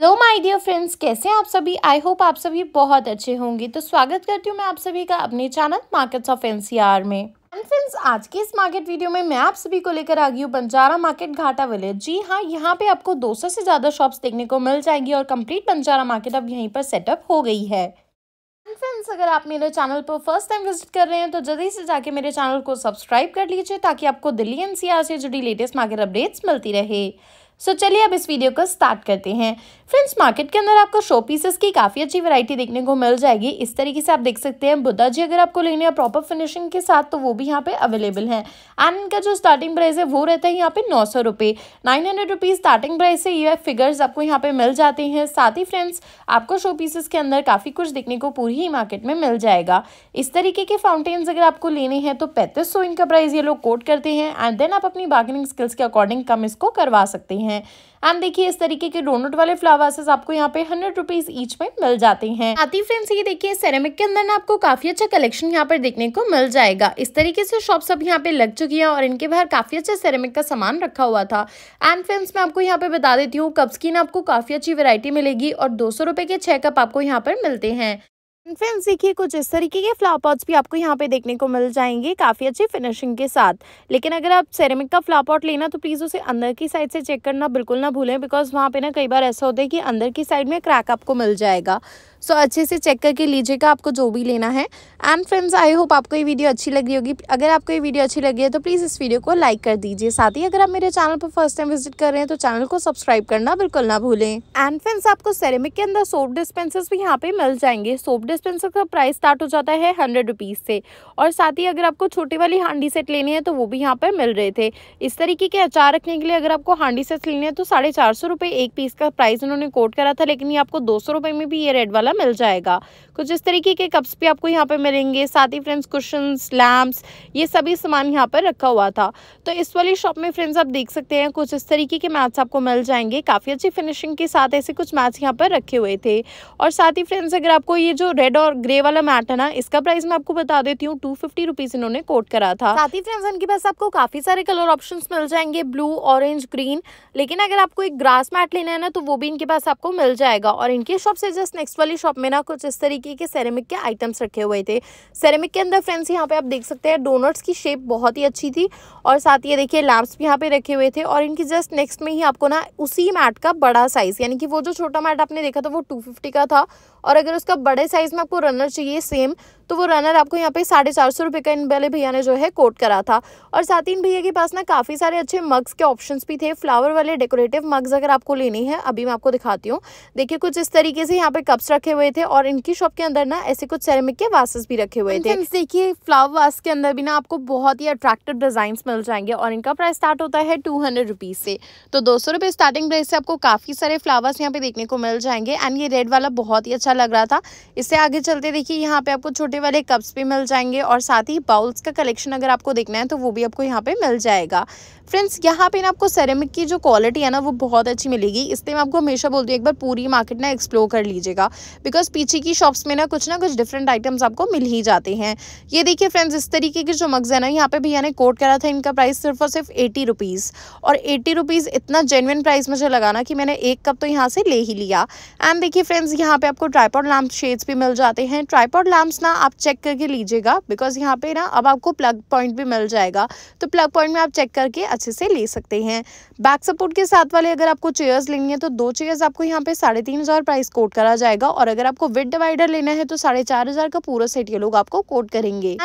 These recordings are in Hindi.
हेलो माय डियर फ्रेंड्स कैसे हैं आप सभी आई होप आप सभी बहुत अच्छे होंगे तो स्वागत करती हूं मैं आप सभी का अपने चैनल मार्केट्स ऑफ एनसीआर में फ्रेंड्स आज की इस मार्केट वीडियो में मैं आप सभी को लेकर आ गई हूँ बंजारा मार्केट घाटा विलेज जी हाँ यहाँ पे आपको 200 से ज़्यादा शॉप्स देखने को मिल जाएंगी और कम्प्लीट बंजारा मार्केट अब यहीं पर सेटअप हो गई है फ्रेंड्स अगर आप मेरे चैनल पर फर्स्ट टाइम विजिट कर रहे हैं तो जल्दी से जाके मेरे चैनल को सब्सक्राइब कर लीजिए ताकि आपको दिल्ली एनसीआर से जुड़ी लेटेस्ट मार्केट अपडेट्स मिलती रहे सो so, चलिए अब इस वीडियो को स्टार्ट करते हैं फ्रेंड्स मार्केट के अंदर आपको शो पीसेस की काफ़ी अच्छी वैरायटी देखने को मिल जाएगी इस तरीके से आप देख सकते हैं बुद्धा जी अगर आपको लेने हैं प्रॉपर फिनिशिंग के साथ तो वो भी यहाँ पे अवेलेबल हैं एंड इनका जो स्टार्टिंग प्राइस है वो रहता है यहाँ पे नौ सौ रुपये nine hundred rupees starting price से ये फिगर्स आपको यहाँ पर मिल जाते हैं साथ ही फ्रेंड्स आपको शो पीसेस के अंदर काफ़ी कुछ देखने को पूरी ही मार्केट में मिल जाएगा इस तरीके के फाउंटेन्स अगर आपको लेने हैं तो पैंतीस इनका प्राइस ये लोग कोट करते हैं एंड देन आप अपनी बार्गेनिंग स्किल्स के अकॉर्डिंग कम इसको करवा सकते हैं हैं एंड देखिए इस तरीके के डोनट वाले फ्लावर्सेस आपको यहाँ पे हंड्रेड रुपीज ईच में मिल जाते हैं आती फ्रेंड्स ये देखिए सेरेमिक के अंदर ना आपको काफी अच्छा कलेक्शन यहाँ पर देखने को मिल जाएगा इस तरीके से शॉप सब यहाँ पे लग चुकी है और इनके बाहर काफी अच्छा सेरेमिक का सामान रखा हुआ था एंड फ्रेंड्स मैं आपको यहाँ पे बता देती हूँ कप्स की ना आपको काफी अच्छी वेरायटी मिलेगी और दो सौ के छह कप आपको यहाँ पर मिलते हैं फ्रेंड्स देखिए कुछ इस तरीके के फ्लावर पॉट्स भी आपको यहाँ पे देखने को मिल जाएंगे काफ़ी अच्छी फिनिशिंग के साथ लेकिन अगर आप सेरेमिक का फ्लावर पॉट लेना तो प्लीज़ उसे अंदर की साइड से चेक करना बिल्कुल ना भूलें बिकॉज वहाँ पे ना कई बार ऐसा होता है कि अंदर की साइड में क्रैक आपको मिल जाएगा सो so, अच्छे से चेक करके लीजिएगा आपको जो भी लेना है एंड फ्रेंड्स आई होप आपको ये वीडियो अच्छी लगी होगी अगर आपको ये वीडियो अच्छी लगी है तो प्लीज़ इस वीडियो को लाइक कर दीजिए साथ ही अगर आप मेरे चैनल पर फर्स्ट टाइम विजिट कर रहे हैं तो चैनल को सब्सक्राइब करना बिल्कुल ना भूलें एंड फ्रेंड्स आपको सेरेमिक के अंदर सोप डिस्पेंसर्स भी यहाँ पर मिल जाएंगे सोप डिस्पेंसर का प्राइस स्टार्ट हो जाता है हंड्रेड रुपीज़ से और साथ ही अगर आपको छोटी वाली हांडी सेट लेनी है तो वो भी यहाँ पर मिल रहे थे इस तरीके के अचार रखने के लिए अगर आपको हांडी सेट लेनी है तो साढ़े चार सौ रुपये एक पीस का प्राइस उन्होंने कोट करा था लेकिन ये आपको दो सौ रुपये में भी ये रेड वाला मिल जाएगा कुछ तो इस तरीके के कप्स भी आपको यहाँ पर मिलेंगे साथ ही फ्रेंड्स कुशन लैम्प्स ये सभी सामान यहाँ पर रखा हुआ था तो इस वाली शॉप में फ्रेंड्स आप देख सकते हैं कुछ इस तरीके के मैट्स आपको मिल जाएंगे काफ़ी अच्छी फिनिशिंग के साथ ऐसे कुछ मैट्स यहाँ पर रखे हुए थे और साथ ही फ्रेंड्स अगर आपको ये जो रेड और ग्रे वाला मैट है ना इसका प्राइस मैं आपको बता देती हूँ टू फिफ्टी इन्होंने कोट करा था साथ ही फ्रेंड्स इनके पास आपको काफ़ी सारे कलर ऑप्शन मिल जाएंगे ब्लू ऑरेंज ग्रीन लेकिन अगर आपको एक ग्रास मैट लेना है ना तो वो भी इनके पास आपको मिल जाएगा और इनके शॉप से जस्ट नेक्स्ट वाली शॉप में ना कुछ इस तरीके तरीके के सेरेमिक के आइटम्स रखे हुए थे सेरेमिक के अंदर फ्रेंड्स यहाँ पे आप देख सकते हैं डोनट्स की शेप बहुत ही अच्छी थी और साथ ये देखिए लैम्प्स भी यहाँ पे रखे हुए थे और इनकी जस्ट नेक्स्ट में ही आपको ना उसी मैट का बड़ा साइज़ यानी कि वो जो छोटा मैट आपने देखा था वो टू का था और अगर उसका बड़े साइज़ में आपको रनर चाहिए सेम तो वो रनर आपको यहाँ पे साढ़े चार सौ रुपये का इन वाले भैया ने जो है कोट करा था और साथ ही इन भैया के पास ना काफ़ी सारे अच्छे मग्स के ऑप्शंस भी थे फ्लावर वाले डेकोरेटिव मग्स अगर आपको लेने हैं अभी मैं आपको दिखाती हूँ देखिए कुछ इस तरीके से यहाँ पे कप्स रखे हुए थे और इनकी शॉप के अंदर ना ऐसे कुछ सेरेमिक के वासेस भी रखे हुए थे देखिए फ्लावर वास के अंदर भी ना आपको बहुत ही अट्रैक्टिव डिज़ाइन मिल जाएंगे और इनका प्राइस स्टार्ट होता है टू हंड्रेड से तो दो सौ स्टार्टिंग प्राइस से आपको काफ़ी सारे फ्लावर्स यहाँ पे देखने को मिल जाएंगे एंड ये रेड वाला बहुत ही अच्छा अच्छा लग रहा था इससे आगे चलते देखिए यहाँ पे आपको छोटे वाले कप्स भी मिल जाएंगे और साथ ही बाउल्स का कलेक्शन अगर आपको देखना है तो वो भी आपको यहाँ पे मिल जाएगा फ्रेंड्स यहाँ पे ना आपको सेरेमिक की जो क्वालिटी है ना वो बहुत अच्छी मिलेगी इसलिए मैं आपको हमेशा बोलती हूँ एक बार पूरी मार्केट ना एक्सप्लोर कर लीजिएगा बिकॉज पीछे की शॉप्स में ना कुछ ना कुछ डिफरेंट आइटम्स आपको मिल ही जाते हैं ये देखिए फ्रेंड्स इस तरीके के जो मग्स है ना यहाँ पे भैया ने कोट करा था इनका प्राइस सिर्फ और सिर्फ एटी रुपीज़ और एटी रुपीज़ इतना जेनविन प्राइस मुझे लगाना कि मैंने एक कप तो यहाँ से ले ही लिया एंड देखिए फ्रेंड्स यहाँ पर आपको ट्राई ट्राईपॉड लैम्प शेड्स भी मिल जाते हैं ट्राईपॉड लैम्प्स ना आप चेक करके लीजिएगा बिकॉज यहाँ पे ना अब आपको प्लग पॉइंट भी मिल जाएगा तो प्लग पॉइंट में आप चेक करके अच्छे से ले सकते हैं बैक सपोर्ट के साथ वाले अगर आपको चेयर्स लेनी है तो दो चेयर्स आपको यहाँ पे साढ़े तीन हज़ार प्राइस कोट करा जाएगा और अगर आपको विद डिवाइडर लेना है तो साढ़े चार हज़ार का पूरा सेट ये लोग आपको कोट करेंगे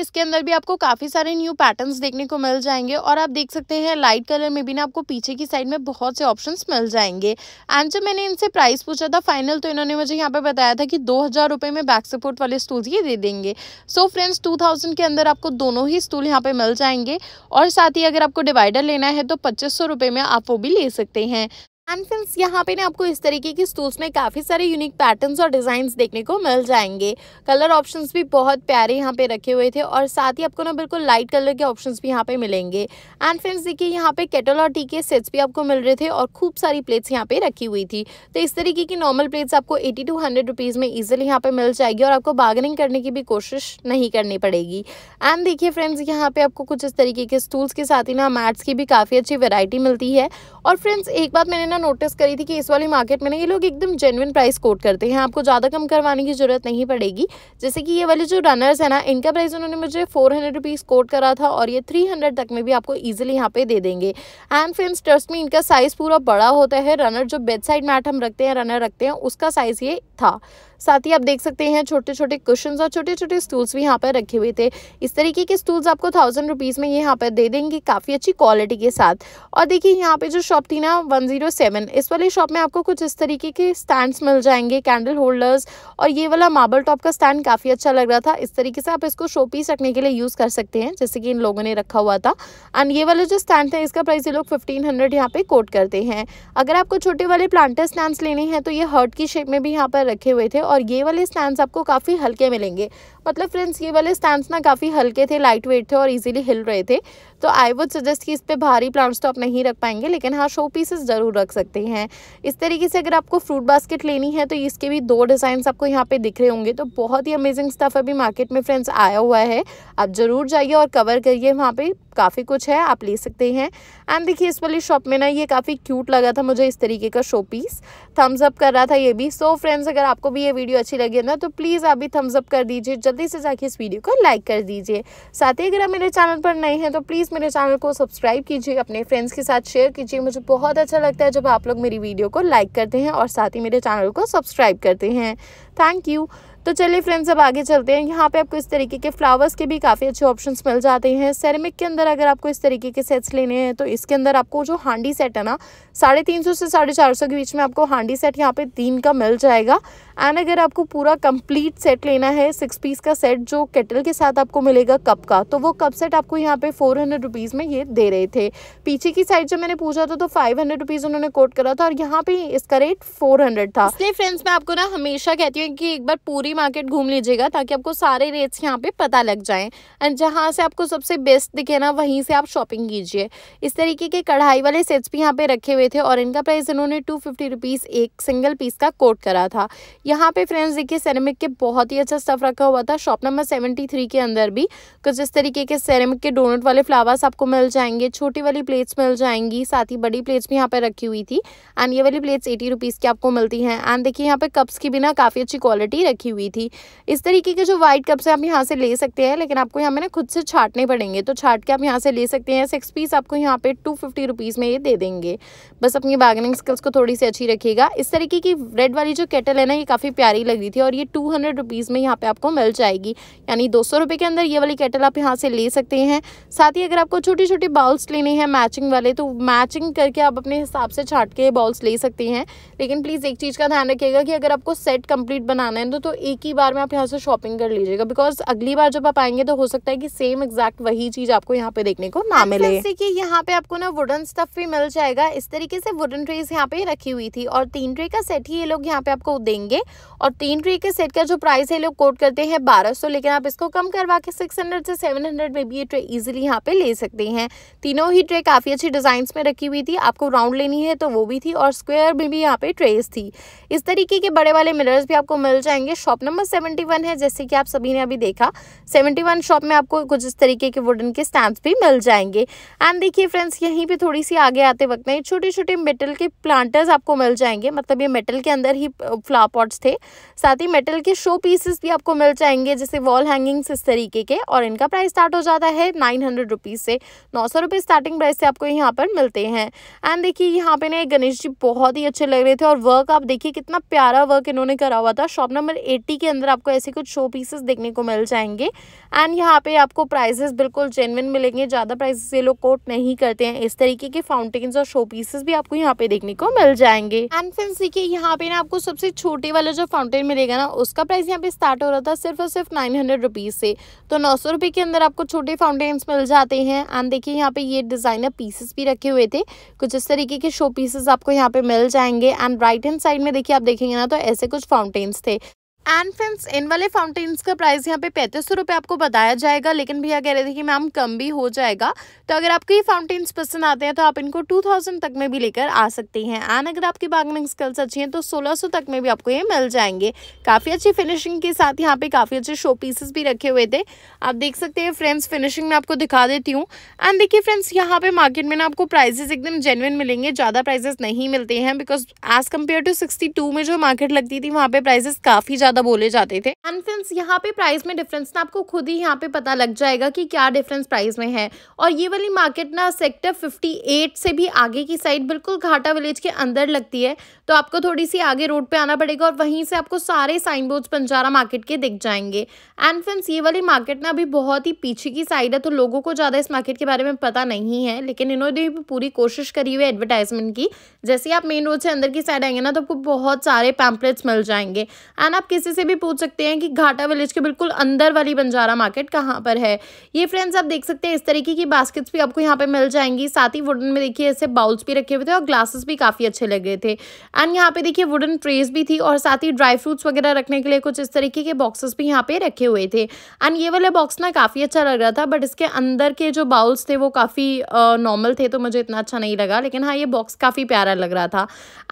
इसके अंदर भी आपको काफ़ी सारे न्यू पैटर्न देखने को मिल जाएंगे और आप देख सकते हैं लाइट कलर में भी ना आपको पीछे की साइड में बहुत से ऑप्शन मिल जाएंगे एंड जब मैंने इनसे प्राइस पूछा था फाइनल तो इन्होंने मुझे यहाँ पे बताया था कि दो हज़ार रुपये में बैक सपोर्ट वाले स्टूल ये दे देंगे सो फ्रेंड्स टू थाउजेंड के अंदर आपको दोनों ही स्टूल यहाँ पे मिल जाएंगे और साथ ही अगर आपको डिवाइडर लेना है तो पच्चीस सौ रुपये में आप वो भी ले सकते हैं एंड फ्रेंड्स यहाँ पे ना आपको इस तरीके के स्टूल्स में काफ़ी सारे यूनिक पैटर्न्स और डिज़ाइंस देखने को मिल जाएंगे कलर ऑप्शंस भी बहुत प्यारे यहाँ पे रखे हुए थे और साथ ही आपको ना बिल्कुल लाइट कलर के ऑप्शंस भी यहाँ पे मिलेंगे एंड फ्रेंड्स देखिए यहाँ पे केटल और टी के सेट्स भी आपको मिल रहे थे और खूब सारी प्लेट्स यहाँ पर रखी हुई थी तो इस तरीके की नॉर्मल प्लेट्स आपको एटी टू हंड्रेड रुपीज़ में ईजिली यहाँ पर मिल जाएगी और आपको बार्गनिंग करने की भी कोशिश नहीं करनी पड़ेगी एंड देखिए फ्रेंड्स यहाँ पर आपको कुछ इस तरीके के स्टूल्स के साथ ही ना मैट्स की भी काफ़ी अच्छी वेराइटी मिलती है और फ्रेंड्स एक बात मैंने ना मैं नोटिस करी थी कि इस वाली मार्केट में ना ये लोग एकदम जेनविन प्राइस कोट करते हैं आपको ज़्यादा कम करवाने की ज़रूरत नहीं पड़ेगी जैसे कि ये वाले जो रनर्स है ना इनका प्राइस उन्होंने मुझे फोर हंड्रेड कोट करा था और ये थ्री तक में भी आपको ईजिली यहाँ पे दे देंगे एंड फ्रेंड्स ट्रस्ट में इनका साइज़ पूरा बड़ा होता है रनर जो बेड साइड मैट हम रखते हैं रनर रखते हैं उसका साइज़ ये था साथ ही आप देख सकते हैं छोटे छोटे क्वेश्चन और छोटे छोटे स्टूल्स भी यहाँ पर रखे हुए थे इस तरीके के स्टूल्स आपको थाउजेंड रुपीज़ में ये यहाँ पर दे देंगे काफ़ी अच्छी क्वालिटी के साथ और देखिए यहाँ पे जो शॉप थी ना वन जीरो सेवन इस वाले शॉप में आपको कुछ इस तरीके के स्टैंड्स मिल जाएंगे कैंडल होल्डर्स और ये वाला मार्बल टॉप का स्टैंड काफ़ी अच्छा लग रहा था इस तरीके से आप इसको शो पीस रखने के लिए यूज़ कर सकते हैं जैसे कि इन लोगों ने रखा हुआ था एंड ये वाला जो स्टैंड था इसका प्राइस ये लोग फिफ्टीन हंड्रेड यहाँ पे कोट करते हैं अगर आपको छोटे वाले प्लांटर स्टैंड्स लेने हैं तो ये हर्ट की शेप में भी यहाँ पर रखे हुए थे और ये वाले स्टैंड आपको काफ़ी हल्के मिलेंगे मतलब फ्रेंड्स ये वाले स्टैंड्स ना काफ़ी हल्के थे लाइट वेट थे और इजीली हिल रहे थे तो आई वुड सजेस्ट कि इस पर भारी प्लांट्स तो आप नहीं रख पाएंगे लेकिन हाँ शो पीसेस ज़रूर रख सकते हैं इस तरीके से अगर आपको फ्रूट बास्केट लेनी है तो इसके भी दो डिज़ाइन आपको यहाँ पे दिख रहे होंगे तो बहुत ही अमेजिंग स्टफ अभी मार्केट में फ्रेंड्स आया हुआ है आप ज़रूर जाइए और कवर करिए वहाँ पर काफ़ी कुछ है आप ले सकते हैं एंड देखिए इस वाली शॉप में ना ये काफ़ी क्यूट लगा था मुझे इस तरीके का शो पीस थम्सअप कर रहा था ये भी सो so, फ्रेंड्स अगर आपको भी ये वीडियो अच्छी लगी ना तो प्लीज़ आप भी थम्सअप कर दीजिए जल्द जल्दी से जाके इस वीडियो को लाइक कर दीजिए साथ ही अगर आप मेरे चैनल पर नए हैं तो प्लीज़ मेरे चैनल को सब्सक्राइब कीजिए अपने फ्रेंड्स के साथ शेयर कीजिए मुझे बहुत अच्छा लगता है जब आप लोग मेरी वीडियो को लाइक करते हैं और साथ ही मेरे चैनल को सब्सक्राइब करते हैं थैंक यू तो चलिए फ्रेंड्स अब आगे चलते हैं यहाँ पे आपको इस तरीके के फ्लावर्स के भी काफ़ी अच्छे ऑप्शन मिल जाते हैं सेरेमिक के अंदर अगर आपको इस तरीके के सेट्स लेने हैं तो इसके अंदर आपको जो हांडी सेट है ना साढ़े तीन सौ से साढ़े चार सौ के बीच में आपको हांडी सेट यहाँ पे तीन का मिल जाएगा एंड अगर आपको पूरा कंप्लीट सेट लेना है सिक्स पीस का सेट जो केटल के साथ आपको मिलेगा कप का तो वो कप सेट आपको यहाँ पे फोर हंड्रेड रुपीज़ में ये दे रहे थे पीछे की साइड जब मैंने पूछा था तो फाइव हंड्रेड रुपीज़ उन्होंने कोट करा था और यहाँ पे इसका रेट फोर हंड्रेड था इसलिए फ्रेंड्स मैं आपको ना हमेशा कहती हूँ कि एक बार पूरी मार्केट घूम लीजिएगा ताकि आपको सारे रेट्स यहाँ पे पता लग जाएं एंड जहाँ से आपको सबसे बेस्ट दिखे ना वहीं से आप शॉपिंग कीजिए इस तरीके के कढ़ाई वाले सेट्स भी यहाँ पे रखे हुए थे और इनका प्राइस इन्होंने टू फिफ्टी एक सिंगल पीस का कोट करा था यहाँ पे फ्रेंड्स देखिए सेरेमिक के बहुत ही अच्छा स्टफ रखा हुआ था शॉप नंबर सेवेंटी थ्री के अंदर भी कुछ इस तरीके के सेरेमिक के डोनट वाले फ्लावर्स आपको मिल जाएंगे छोटी वाली प्लेट्स मिल जाएंगी साथ ही बड़ी प्लेट्स भी यहाँ पर रखी हुई थी एंड ये वाली प्लेट्स एटी रुपीज़ की आपको मिलती हैं एंड देखिए यहाँ पे कप्स की भी ना काफ़ी अच्छी क्वालिटी रखी हुई हुई थी इस तरीके के जो वाइट कप्स हैं आप यहाँ से ले सकते हैं लेकिन आपको यहाँ में ना खुद से छाटने पड़ेंगे तो छाट के आप यहाँ से ले सकते हैं सिक्स पीस आपको यहाँ पे टू फिफ्टी में ये दे देंगे बस अपनी बार्गेनिंग स्किल्स को थोड़ी सी अच्छी रखिएगा इस तरीके की रेड वाली जो केटल है ना ये काफ़ी प्यारी लग रही थी और ये टू हंड्रेड रुपीज़ में यहाँ पर आपको मिल जाएगी यानी दो सौ के अंदर ये वाली केटल आप यहाँ से ले सकते हैं साथ ही अगर आपको छोटे छोटे बाउल्स लेने हैं मैचिंग वाले तो मैचिंग करके आप अपने हिसाब से छाट के बाउल्स ले सकते हैं लेकिन प्लीज़ एक चीज़ का ध्यान रखिएगा कि अगर आपको सेट कंप्लीट बनाना है तो, तो एक ही बार में आप यहाँ से शॉपिंग कर लीजिएगा बिकॉज अगली बार जब आप आएंगे तो हो सकता है कि सेम एग्जैक्ट वही चीज आपको यहाँ पे देखने को ना मिले जैसे कि यहाँ पे आपको ना वुडन स्टफ भी मिल जाएगा इस तरीके से वुडन ट्रेस यहाँ पे रखी हुई थी और तीन ट्रे का सेट ही ये लोग यहाँ पे आपको देंगे और तीन ट्रे के सेट का जो प्राइस है लोग कोट करते हैं बारह सौ लेकिन आप इसको कम करवा के सिक्स हंड्रेड से सेवन हंड्रेड में भी ये ट्रे इजिली यहाँ पे ले सकते हैं तीनों ही ट्रे काफ़ी अच्छी डिजाइन में रखी हुई थी आपको राउंड लेनी है तो वो भी थी और स्क्वेयर में भी यहाँ पे ट्रेस थी इस तरीके के बड़े वाले मिरर्स भी आपको मिल जाएंगे shop shop number seventy one है जैसे कि आप सभी ने अभी देखा सेवेंटी वन शॉप में आपको कुछ इस तरीके के वुडन के स्टैंप भी मिल जाएंगे एंड देखिए फ्रेंड्स यहीं पे थोड़ी सी आगे आते वक्त में छोटे छोटे मेटल के प्लांटर्स आपको मिल जाएंगे मतलब ये मेटल के अंदर ही फ्लावर पॉट्स थे साथ ही मेटल के शो पीसेस भी आपको मिल जाएंगे जैसे वॉल हैंगिंग्स इस तरीके के और इनका प्राइस स्टार्ट हो जाता है नाइन हंड्रेड रुपीज़ से नौ सौ रुपए स्टार्टिंग प्राइस से आपको यहाँ पर मिलते हैं एंड देखिए यहाँ पे ना गणेश जी बहुत ही अच्छे लग रहे थे और वर्क आप देखिए कितना प्यारा वर्क इन्होंने करा हुआ था शॉप नंबर एट पट्टी के अंदर आपको ऐसे कुछ शो पीसेस देखने को मिल जाएंगे एंड यहाँ पे आपको प्राइजेस बिल्कुल जेनविन मिलेंगे ज़्यादा प्राइजेस ये लोग कोट नहीं करते हैं इस तरीके के फाउंटेन्स और शो पीसेस भी आपको यहाँ पे देखने को मिल जाएंगे एंड फ्रेंड्स देखिए यहाँ पे ना आपको सबसे छोटे वाला जो फाउंटेन मिलेगा ना उसका प्राइस यहाँ पे स्टार्ट हो रहा था सिर्फ और सिर्फ नाइन हंड्रेड से तो नौ सौ के अंदर आपको छोटे फाउंटेन्स मिल जाते हैं एंड देखिए यहाँ पे ये डिज़ाइनर पीसेस भी रखे हुए थे कुछ इस तरीके के शो पीसेस आपको यहाँ पे मिल जाएंगे एंड राइट हैंड साइड में देखिए आप देखेंगे ना तो ऐसे कुछ फाउंटेन्स थे एंड फ्रेंड्स इन वाले फाउंटेन का प्राइस यहाँ पे पैंतीस सौ रुपये आपको बताया जाएगा लेकिन भैया कह रहे थे कि मैम कम भी हो जाएगा तो अगर आपको ये फाउंटेन पसंद आते हैं तो आप इनको टू थाउजेंड तक में भी लेकर आ सकती हैं एंड अगर आपकी बार्गनिंग स्किल्स अच्छी हैं तो सोलह सौ तक में भी आपको ये मिल जाएंगे काफ़ी अच्छी फिनिशिंग के साथ यहाँ पे काफ़ी अच्छे शो पीसेस भी रखे हुए थे आप देख सकते हैं फ्रेंड्स फिनिशिंग में आपको दिखा देती हूँ एंड देखिए फ्रेंड्स यहाँ पे मार्केट में ना आपको प्राइजेस एकदम जेनुइन मिलेंगे ज़्यादा प्राइजेस नहीं मिलते हैं because as compare to sixty में जो मार्केट लगती थी वहाँ पर प्राइजेस काफ़ी ज़्यादा ज़्यादा बोले जाते थे एंड फ्रेंड्स यहाँ पे प्राइस में डिफरेंस ना आपको खुद ही यहाँ पे पता लग जाएगा कि क्या डिफरेंस प्राइस में है और ये वाली मार्केट ना सेक्टर 58 से भी आगे की साइड बिल्कुल घाटा विलेज के अंदर लगती है तो आपको थोड़ी सी आगे रोड पे आना पड़ेगा और वहीं से आपको सारे साइन बोर्ड्स पंजारा मार्केट के दिख जाएंगे एंड फ्रेंड्स ये वाली मार्केट ना अभी बहुत ही पीछे की साइड है तो लोगों को ज़्यादा इस मार्केट के बारे में पता नहीं है लेकिन इन्होंने भी पूरी कोशिश करी हुई है एडवर्टाइजमेंट की जैसे आप मेन रोड से अंदर की साइड आएंगे ना तो आपको बहुत सारे पैम्पलेट्स मिल जाएंगे एंड आप किसी से भी पूछ सकते हैं कि घाटा विलेज के बिल्कुल अंदर वाली बंजारा मार्केट कहाँ पर है ये फ्रेंड्स आप देख सकते हैं इस तरीके की बास्केट्स भी आपको यहाँ पे मिल जाएंगी साथ ही वुडन में देखिए ऐसे बाउल्स भी रखे हुए थे और ग्लासेस भी काफ़ी अच्छे लग रहे थे एंड यहाँ पे देखिए वुडन ट्रेस भी थी और साथ ही ड्राई फ्रूट्स वगैरह रखने के लिए कुछ इस तरीके के बॉक्सेस भी यहाँ पे रखे हुए थे एंड ये वाला बॉक्स ना काफ़ी अच्छा लग रहा था बट इसके अंदर के जो बाउल्स थे वो काफ़ी नॉर्मल थे तो मुझे इतना अच्छा नहीं लगा लेकिन हाँ ये बॉक्स काफ़ी प्यारा लग रहा था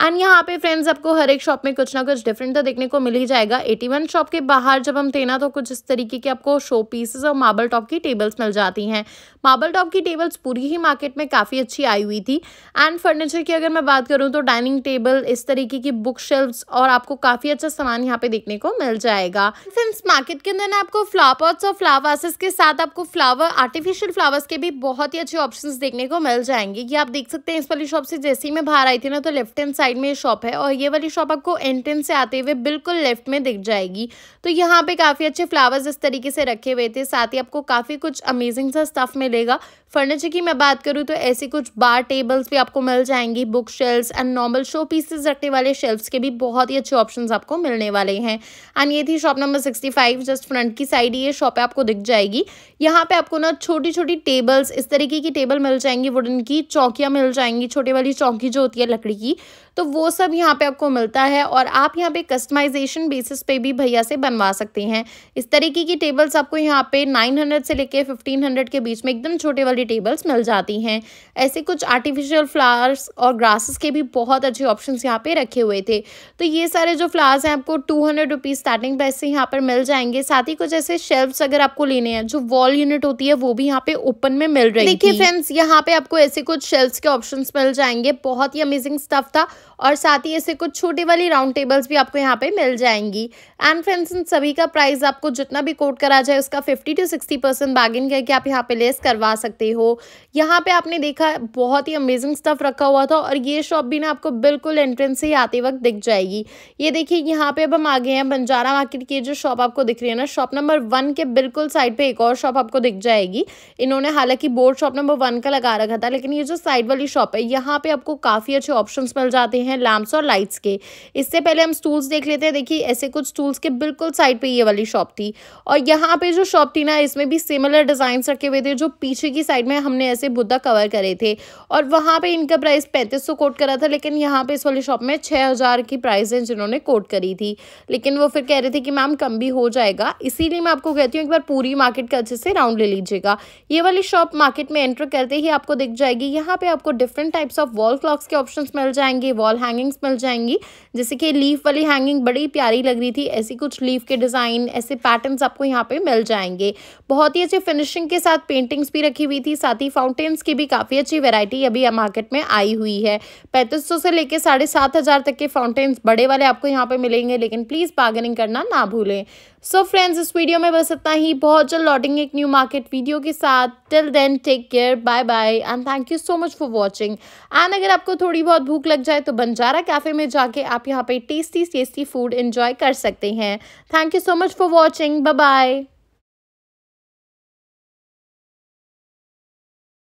एंड यहाँ पे फ्रेंड्स आपको हर एक शॉप में कुछ ना कुछ डिफरेंट तो देखने को मिल ही जाएगा मिलेगा एटी वन शॉप के बाहर जब हम थे ना तो कुछ इस तरीके के आपको शो पीसेस और मार्बल टॉप की टेबल्स मिल जाती हैं मार्बल टॉप की टेबल्स पूरी ही मार्केट में काफ़ी अच्छी आई हुई थी एंड फर्नीचर की अगर मैं बात करूँ तो डाइनिंग टेबल इस तरीके की बुक शेल्व्स और आपको काफ़ी अच्छा सामान यहाँ पे देखने को मिल जाएगा फ्रेंड्स मार्केट के अंदर ना आपको फ्लावर्स और फ्लावर्सेस के साथ आपको फ्लावर आर्टिफिशियल फ्लावर्स के भी बहुत ही अच्छे ऑप्शन देखने को मिल जाएंगे ये आप देख सकते हैं इस वाली शॉप से जैसे ही मैं बाहर आई थी ना तो लेफ्ट हैंड साइड में ये शॉप है और ये वाली शॉप आपको एंट्रेंस से आते हुए बिल्कुल लेफ्ट में दिख जाएगी तो यहाँ पे काफ़ी अच्छे फ्लावर्स इस तरीके से रखे हुए थे साथ ही आपको काफ़ी कुछ अमेजिंग सा स्टफ़ मिलेगा फर्नीचर की मैं बात करूँ तो ऐसे कुछ बार टेबल्स भी आपको मिल जाएंगी book shelves and normal show pieces रखने वाले शेल्फ्स के भी बहुत ही अच्छे ऑप्शन आपको मिलने वाले हैं एंड ये थी shop number sixty five just front की साइड ये शॉप आपको दिख जाएगी यहाँ पे आपको ना छोटी छोटी टेबल्स इस तरीके की टेबल मिल जाएंगी वुडन की चौकियाँ मिल जाएंगी छोटी वाली चौकी जो होती है लकड़ी की तो वो सब यहाँ पे आपको मिलता है और आप यहाँ पे कस्टमाइजेशन बेसिस बेसिस पे भी भैया से बनवा सकते हैं इस तरीके की टेबल्स आपको यहाँ पे 900 से लेके 1500 के बीच में एकदम छोटे वाली टेबल्स मिल जाती हैं ऐसे कुछ आर्टिफिशियल फ्लावर्स और ग्रासेस के भी बहुत अच्छे ऑप्शन यहाँ पे रखे हुए थे तो ये सारे जो फ्लावर्स हैं आपको टू हंड्रेड स्टार्टिंग प्राइस से यहाँ पर मिल जाएंगे साथ ही कुछ ऐसे शेल्फ्स अगर आपको लेने हैं जो वॉल यूनिट होती है वो भी यहाँ पे ओपन में मिल रही है देखिए फ्रेंड्स यहाँ पे आपको ऐसे कुछ शेल्फ्स के ऑप्शन मिल जाएंगे बहुत ही अमेजिंग स्टफ था और साथ ही ऐसे कुछ छोटी वाली राउंड टेबल्स भी आपको यहाँ पे मिल जाएंगी मिलेगी एंड फ्रेंड्स इन सभी का प्राइस आपको जितना भी कोट करा जाए उसका fifty to sixty percent bargain करके आप यहाँ पे लेस करवा सकते हो यहाँ पे आपने देखा बहुत ही अमेजिंग स्टफ रखा हुआ था और ये शॉप भी ना आपको बिल्कुल एंट्रेंस से आते वक्त दिख जाएगी ये देखिए यहाँ पे अब हम आ गए हैं बंजारा मार्केट की जो शॉप आपको दिख रही है ना शॉप नंबर वन के बिल्कुल साइड पर एक और शॉप आपको दिख जाएगी इन्होंने हालांकि बोर्ड शॉप नंबर वन का लगा रखा था लेकिन ये जो साइड वाली शॉप है यहाँ पे आपको काफ़ी अच्छे ऑप्शन मिल जाते हैं लैम्प्स और लाइट्स के इससे पहले हम स्टूल्स देख लेते हैं देखिए ऐसे कुछ टूल्स के बिल्कुल साइड पे ये वाली शॉप थी और यहाँ पे जो शॉप थी ना इसमें भी सिमिलर डिज़ाइंस रखे हुए थे जो पीछे की साइड में हमने ऐसे बुद्धा कवर करे थे और वहाँ पर इनका प्राइस पैंतीस कोट करा था लेकिन यहाँ पर इस वाली शॉप में छः की प्राइस है जिन्होंने कोट करी थी लेकिन वो फिर कह रहे थे कि मैम कम भी हो जाएगा इसीलिए मैं आपको कहती हूँ एक बार पूरी मार्केट का अच्छे से राउंड ले लीजिएगा ये वाली शॉप मार्केट में एंटर करते ही आपको दिख जाएगी यहाँ पे आपको different types of wall clocks के ऑप्शन मिल जाएंगे वॉल हैंगिंग्स मिल जाएंगी जैसे कि लीफ वाली हैंगिंग बड़ी प्यारी लग रही हुई थी ऐसी कुछ लीव के डिज़ाइन ऐसे पैटर्न्स आपको यहाँ पे मिल जाएंगे बहुत ही अच्छे फिनिशिंग के साथ पेंटिंग्स भी रखी हुई थी साथ ही फाउंटेन्स की भी काफ़ी अच्छी वेराइटी अभी मार्केट में आई हुई है पैंतीस सौ से लेकर साढ़े सात हज़ार तक के फाउंटेन्स बड़े वाले आपको यहाँ पर मिलेंगे लेकिन प्लीज़ बार्गेनिंग करना ना भूलें सो फ्रेंड्स इस वीडियो में बस इतना ही बहुत जल्द लौटेंगे एक न्यू मार्केट वीडियो के साथ till then take care bye bye and thank you so much for watching and अगर आपको थोड़ी बहुत भूख लग जाए तो बंजारा कैफ़े में जाके आप यहाँ पे टेस्टी टेस्टी फूड इन्जॉय कर सकते हैं thank you so much for watching bye